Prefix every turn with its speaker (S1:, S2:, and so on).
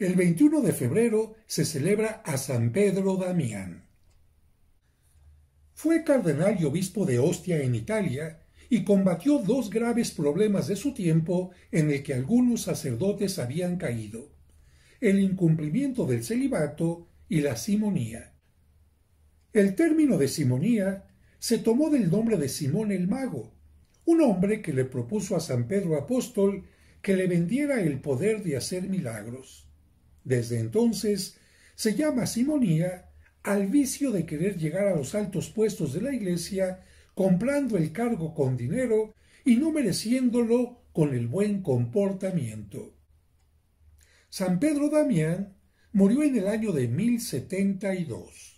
S1: El 21 de febrero se celebra a San Pedro Damián. Fue cardenal y obispo de Ostia en Italia y combatió dos graves problemas de su tiempo en el que algunos sacerdotes habían caído, el incumplimiento del celibato y la simonía. El término de simonía se tomó del nombre de Simón el Mago, un hombre que le propuso a San Pedro Apóstol que le vendiera el poder de hacer milagros. Desde entonces se llama simonía al vicio de querer llegar a los altos puestos de la Iglesia comprando el cargo con dinero y no mereciéndolo con el buen comportamiento. San Pedro Damián murió en el año de 1072.